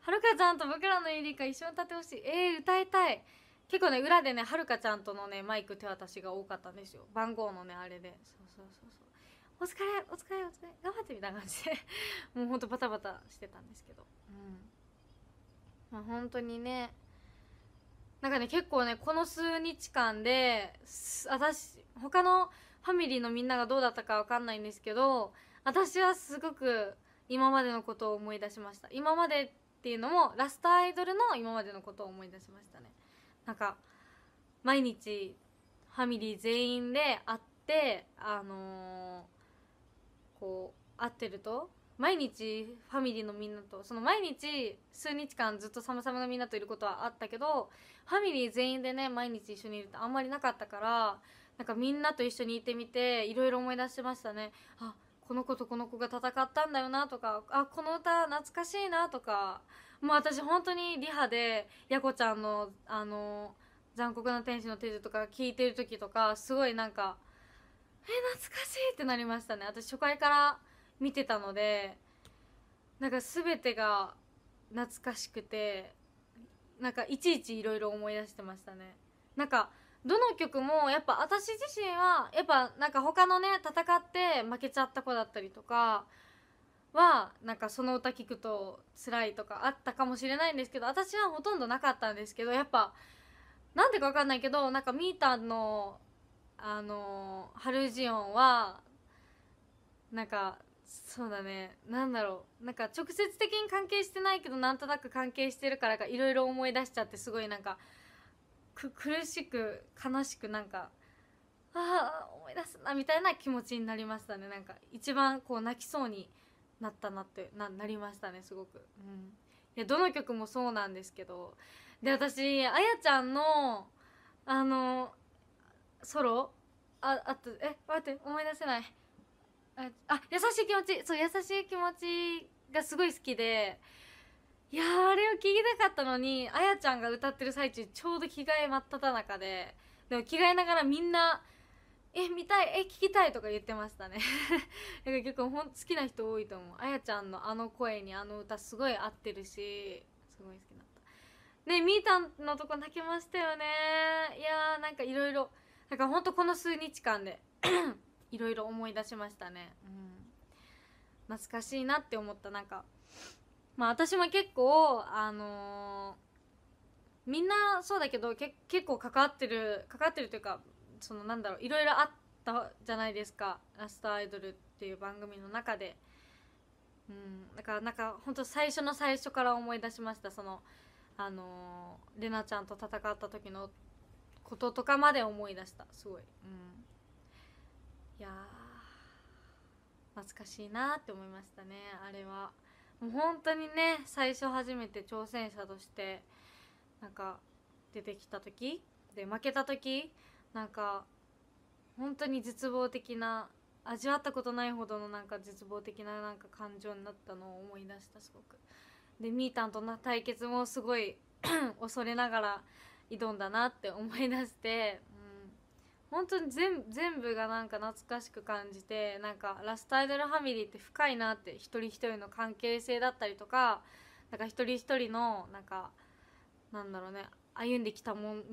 はるかちゃんと僕らのゆりか一緒に歌ってほしいえー、歌いたい結構ね裏でねはるかちゃんとのねマイク手渡しが多かったんですよ番号のねあれでそうそうそうそうお疲れお疲れお疲れ頑張ってみたいな感じで [laughs] もうほんとバタバタしてたんですけどうんまあ本当にねなんかね結構ねこの数日間で私他のファミリーのみんながどうだったかわかんないんですけど私はすごく今までのことを思い出しました今までっていうのもラストアイドルの今までのことを思い出しましたねなんか毎日ファミリー全員で会ってあのー、こう会ってると毎日ファミリーのみんなとその毎日数日間ずっとサムサムのみんなといることはあったけどファミリー全員でね毎日一緒にいるってあんまりなかったからなんかみんなと一緒にいてみていろいろ思い出しましたねあこの子とこの子が戦ったんだよなとかあこの歌懐かしいなとかもう私本当にリハでやこちゃんのあの残酷な天使の手術とか聞いてる時とかすごいなんかえ懐かしいってなりましたね私初回から見てたのでなんか全てが懐かしくてなんかいちいちいろいろ思い出してましたねなんかどの曲もやっぱ私自身はやっぱなんか他のね戦って負けちゃった子だったりとかはなんかその歌聞くと辛いとかあったかもしれないんですけど私はほとんどなかったんですけどやっぱなんでか分かんないけどなんかミーターのあのー、ハルジオンはなんかそうだねなんだろうなんか直接的に関係してないけどなんとなく関係してるからいろいろ思い出しちゃってすごいなんか苦しく悲しくなんかああ思い出すなみたいな気持ちになりましたねなんか一番こう泣きそうになったなってななりましたねすごく、うん、いやどの曲もそうなんですけどで私あやちゃんのあのソロああとえ待って思い出せないあ優しい気持ちそう優しい気持ちがすごい好きでいやあれを聞きたかったのにあやちゃんが歌ってる最中ちょうど着替え真っ只中ででも着替えながらみんな「え見たいえ聞きたい」とか言ってましたね [laughs] だから結構ほん好きな人多いと思うあやちゃんのあの声にあの歌すごい合ってるしすごい好きだったねみーたんのとこ泣けましたよねいやーなんかいろいろなんかほんとこの数日間でいろいろ思い出しましたねうん懐かしいなって思ったなんかまあ私も結構あのー、みんなそうだけどけ結構関わってる関わってるというかそのなんだろういろいろあったじゃないですか「ラストアイドル」っていう番組の中で。うん、だからなんか本当最初の最初から思い出しましたそのあのー、レナちゃんと戦った時のこととかまで思い出したすごい、うん、いや懐かしいなって思いましたねあれは。もう本当にね最初初めて挑戦者としてなんか出てきた時で負けた時なんか本当に絶望的な味わったことないほどのなんか絶望的ななんか感情になったのを思い出したすごく。でみーたんとの対決もすごい [clears throat] 恐れながら挑んだなって思い出して本当に全全部がなんか懐かしく感じてなんかラストアイドルファミリーって深いなって一人一人の関係性だったりとかなんか一人一人のなんかなんだろうね歩んできたもん道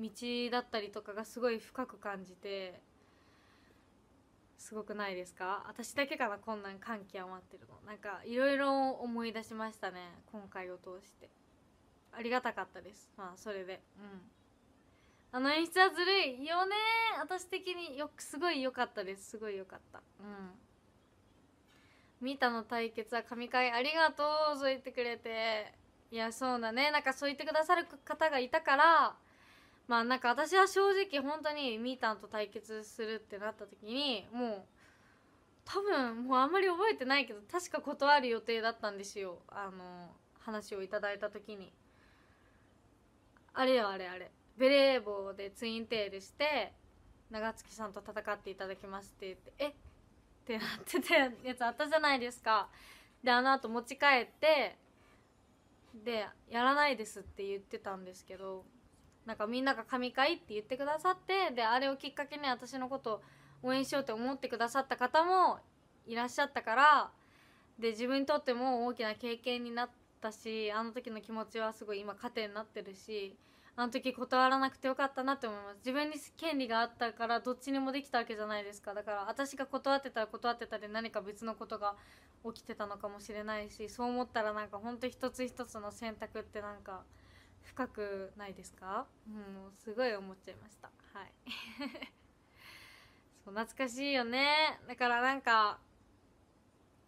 だったりとかがすごい深く感じてすごくないですか私だけかなこんなん感極まってるのなんかいろいろ思い出しましたね今回を通してありがたかったですまあそれでうんあの演出はずるいよね私的によくすごい良かったですすごい良かったうん見たの対決は神回ありがとうそう言ってくれていやそうだねなんかそう言ってくださる方がいたからまあなんか私は正直本当にみーたんと対決するってなった時にもう多分もうあんまり覚えてないけど確か断る予定だったんですよあの話をいただいた時にあれよあれあれベレー帽でツインテールして長月さんと戦っていただきますって言ってえってなってたやつあったじゃないですかであの後持ち帰ってでやらないですって言ってたんですけどなんかみんなが神回って言ってくださってであれをきっかけに私のこと応援しようって思ってくださった方もいらっしゃったからで自分にとっても大きな経験になったしあの時の気持ちはすごい今糧になってるしあの時断らなくてよかったなって思います自分に権利があったからどっちにもできたわけじゃないですかだから私が断ってたら断ってたで何か別のことが起きてたのかもしれないしそう思ったらなんかんと一つ一つの選択ってなんか深くないですかうんすごい思っちゃいましたはい [laughs] そう懐かしいよねだからなんか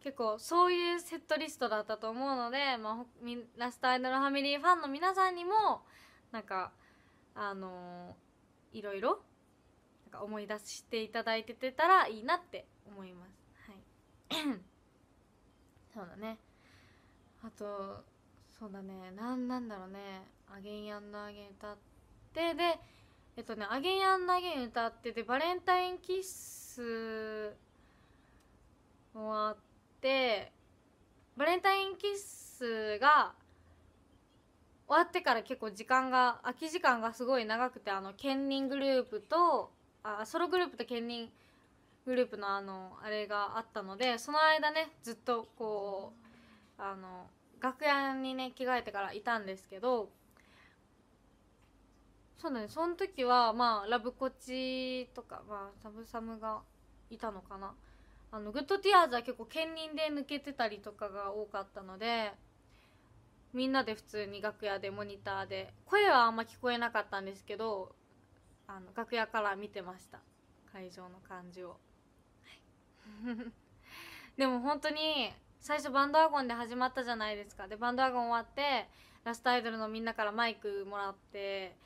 結構そういうセットリストだったと思うので、まあ、ラストアイドルファミリーファンの皆さんにもなんかあのー、いろいろなんか思い出していただいててたらいいなって思います。はい [clears throat] そうだねあとそうだねなんなんだろうね「アゲインアンドアゲン」歌ってでえっとね「アゲインアンドアゲン」歌ってでバレンタインキッス終わってバレンタインキッスが終わってから結構時間が空き時間がすごい長くてあの兼任グループとあソログループと兼任グループのあのあれがあったのでその間ねずっとこうあの楽屋にね着替えてからいたんですけどそうだねその時はまあラブコチとかまあサムサムがいたのかなあのグッドティアーズは結構兼任で抜けてたりとかが多かったのでみんなで普通に楽屋でモニターで声はあんま聞こえなかったんですけどあの楽屋から見てました会場の感じを、はい、[laughs] でも本当に最初バンドワゴンで始まったじゃないですかでバンドワゴン終わってラストアイドルのみんなからマイクもらって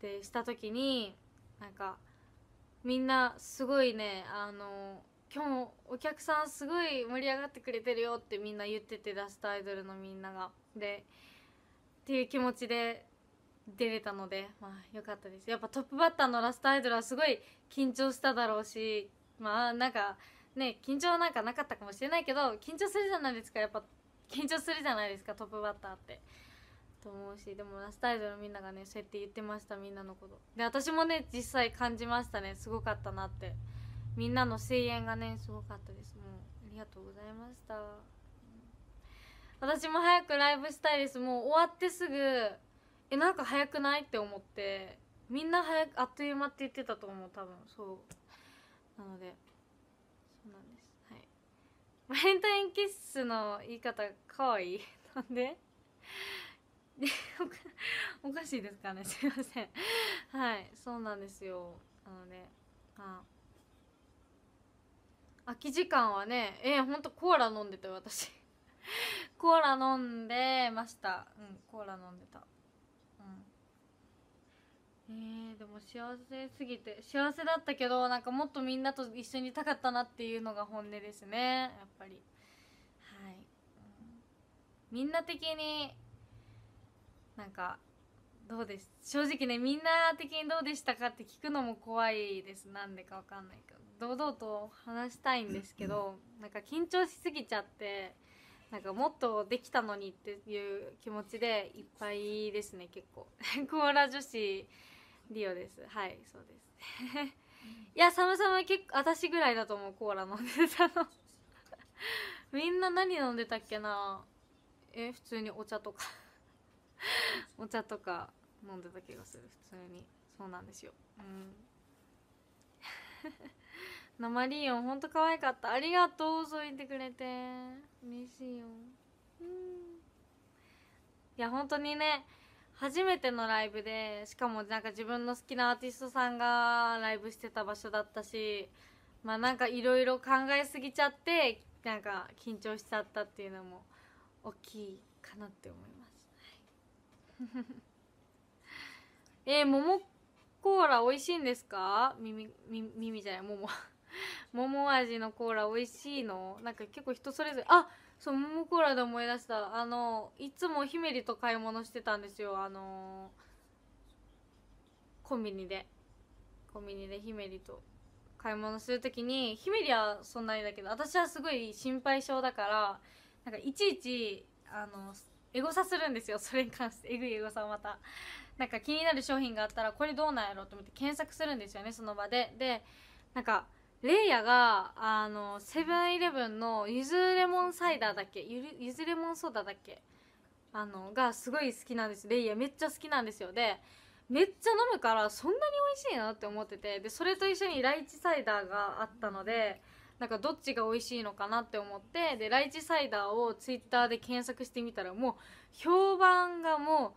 でした時になんかみんなすごいねあの今日もお客さんすごい盛り上がってくれてるよってみんな言っててラストアイドルのみんながでっていう気持ちで出れたのでまあよかったですやっぱトップバッターのラストアイドルはすごい緊張しただろうしまあなんかね緊張なんかなかったかもしれないけど緊張するじゃないですかやっぱ緊張するじゃないですかトップバッターってと思うしでもラストアイドのみんながねそうやって言ってましたみんなのことで私もね実際感じましたねすごかったなってみんなの声援がねすごかったですもうありがとうございました私も早くライブしたいですもう終わってすぐえなんか早くないって思ってみんな早くあっという間って言ってたと思う多分そうなのでそうなんですはいバレンタインキッスの言い方かわいい [laughs] なんで [laughs] おかしいですかねすいませんはいそうなんですよなのであ空き時間はねえー、ほんとコーラ飲んでたよ私 [laughs] コーラ飲んでましたうんコーラ飲んでたうんえー、でも幸せすぎて幸せだったけどなんかもっとみんなと一緒にいたかったなっていうのが本音ですねやっぱりはい、うん、みんな的になんかどうです正直ねみんな的にどうでしたかって聞くのも怖いですなんでかわかんないけど堂々と話したいんですけど、なんか緊張しすぎちゃってなんかもっとできたのにっていう気持ちでいっぱいですね結構 [laughs] コーラ女子リオですはいそうです [laughs] いや寒さま結構私ぐらいだと思うコーラ飲んでたの [laughs] みんな何飲んでたっけなえ普通にお茶とかお茶とか飲んでた気がする普通にそうなんですようんなまりよほんと可愛かったありがとうそう言ってくれて嬉しいようんいや本当にね初めてのライブでしかもなんか自分の好きなアーティストさんがライブしてた場所だったしまあなんかいろいろ考えすぎちゃってなんか緊張しちゃったっていうのも大きいかなって思います、はい、[laughs] えー、桃コーラ美味しいんですか耳耳耳じゃない桃 [laughs] 桃味のコーラ美味しいのなんか結構人それぞれあそう桃コーラで思い出したあのいつもひめりと買い物してたんですよあのー、コンビニでコンビニでひめりと買い物する時にひめりはそんなにだけど私はすごい心配性だからなんかいちいちあのエゴサするんですよ [laughs] それに関してえぐいエゴサをまたなんか気になる商品があったらこれどうなんやろうと思って検索するんですよねその場ででなんかレイヤがあのセブンイレブンのゆずレモンサイダーだっけゆゆずレモンソーダだっけあのがすごい好きなんですレイヤめっちゃ好きなんですよでめっちゃ飲むからそんなに美味しいなって思っててでそれと一緒にライチサイダーがあったのでなんかどっちが美味しいのかなって思ってでライチサイダーをツイッターで検索してみたらもう評判がも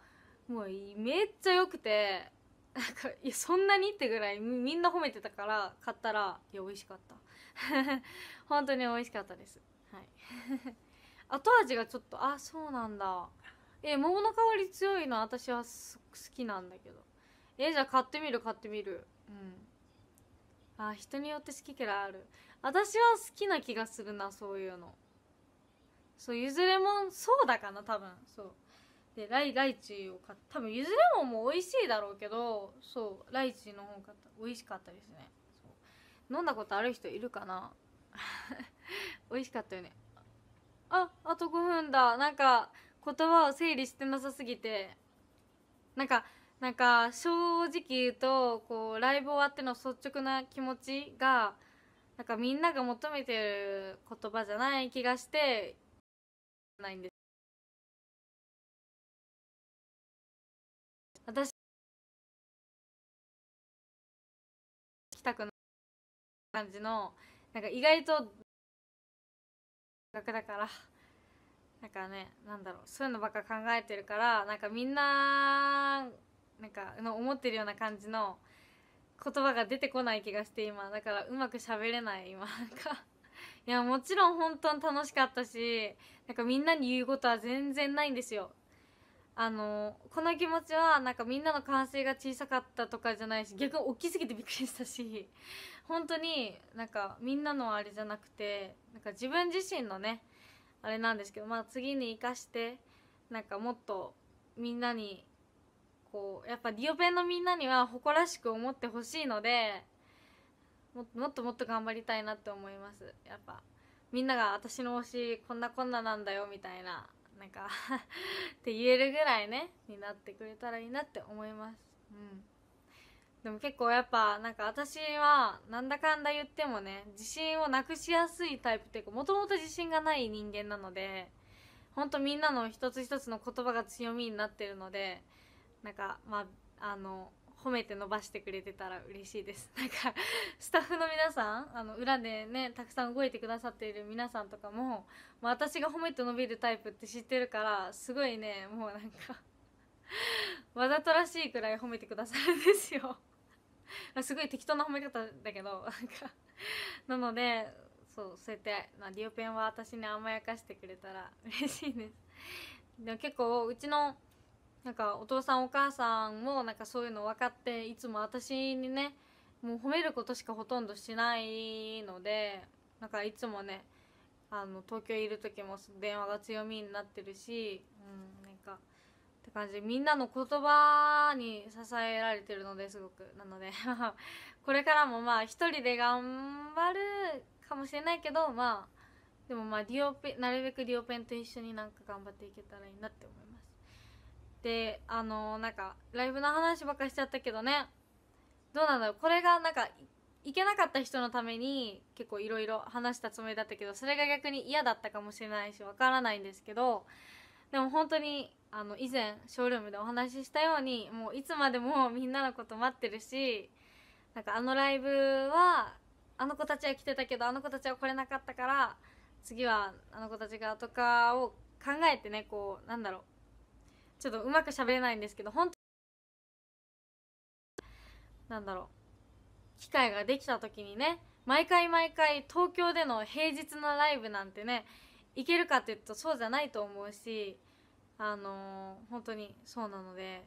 うもうめっちゃ良くてなんかいやそんなにってぐらいみんな褒めてたから買ったらいや美味しかった [laughs] 本当に美味しかったですはい [laughs] 後味がちょっとあそうなんだえ桃の香り強いの私は好きなんだけどえじゃあ買ってみる買ってみるうんあ人によって好き嫌いある私は好きな気がするなそういうのそうゆずれもんそうだかな多分そうでライライチを買った多分ゆずレモンも美味しいだろうけどそうライチの方が美味しかったですね飲んだことある人いるかな [laughs] 美味しかったよねああと5分だなんか言葉を整理してなさすぎてなんかなんか正直言うとこうライブ終わっての率直な気持ちがなんかみんなが求めてる言葉じゃない気がしてないんですたくな感じのなんか意外と楽だからなんかねなんだろうそういうのばっか考えてるからなんかみんななんかの思ってるような感じの言葉が出てこない気がして今だからうまく喋れない今なんかいやもちろん本当に楽しかったしなんかみんなに言うことは全然ないんですよあのこの気持ちはなんかみんなの歓声が小さかったとかじゃないし逆に大きすぎてびっくりしたし [laughs] 本当になんかみんなのあれじゃなくてなんか自分自身のねあれなんですけど、まあ、次に生かしてなんかもっとみんなにこうやっぱリオペンのみんなには誇らしく思ってほしいのでももっともっと頑張りたいなって思いますやっぱみんなが私の推しこんなこんななんだよみたいななんかって言えるぐらいねになってくれたらいいなって思いますうんでも結構やっぱなんか私はなんだかんだ言ってもね自信をなくしやすいタイプっていうかもともと自信がない人間なのでほんとみんなの一つ一つの言葉が強みになってるのでなんかまああの褒めて伸ばしてくれてたら嬉しいです [laughs] なんかスタッフの皆さんあの裏でねたくさん動いてくださっている皆さんとかもも私が褒めて伸びるタイプって知ってるからすごいねもうなんか [laughs] わざとらしいくらい褒めてくださるんですよ [laughs] すごい適当な褒め方だけどなんかなのでそうそうやってまなリオペンは私に甘やかしてくれたら嬉しいですでも結構うちのなんかお父さんお母さんもなんかそういうの分かっていつも私にねもう褒めることしかほとんどしないのでなんかいつもねあの東京いる時も電話が強みになってるし、うん、なんかって感じでみんなの言葉に支えられてるのですごくなので [laughs] これからもまあ一人で頑張るかもしれないけどまあでもまあディオペなるべくディオペンと一緒になんか頑張っていけたらいいなって思います。であのー、なんかライブの話ばっかしちゃったけどねどうなんだろうこれがなんか行けなかった人のために結構いろいろ話したつもりだったけどそれが逆に嫌だったかもしれないしわからないんですけどでも本当にあの以前ショールームでお話ししたようにもういつまでも [laughs] みんなのこと待ってるしなんかあのライブはあの子たちは来てたけどあの子たちは来れなかったから次はあの子たちがとかを考えてねこうなんだろうちょっとうまく喋れないんですけど本当なんだろう機会ができた時にね毎回毎回東京での平日のライブなんてね行けるかっていうとそうじゃないと思うしあのー、本当にそうなので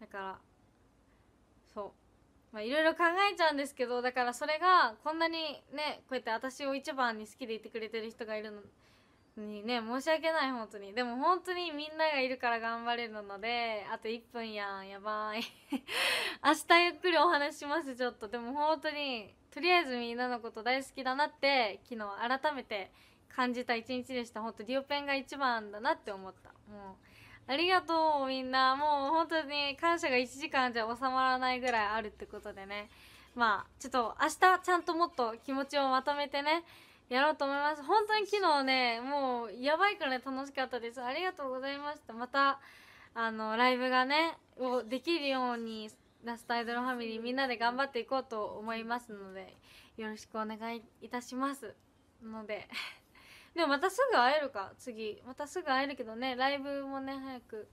だからそうまいろいろ考えちゃうんですけどだからそれがこんなにねこうやって私を一番に好きでいてくれてる人がいるのにね申し訳ない本当にでも本当にみんながいるから頑張れるのであと1分やんやばい [laughs] 明日ゆっくりお話しますちょっとでも本当にとりあえずみんなのこと大好きだなって昨日改めて感じた一日でした本当リオペンが一番だなって思ったもうありがとうみんなもう本当に感謝が1時間じゃ収まらないぐらいあるってことでねまあちょっと明日ちゃんともっと気持ちをまとめてねやろうと思います本当に昨日ねもうやばいから、ね、楽しかったですありがとうございましたまたあのライブがねをできるようにラストアイドルファミリーみんなで頑張っていこうと思いますのでよろしくお願いいたしますのででもまたすぐ会えるか次またすぐ会えるけどねライブもね早く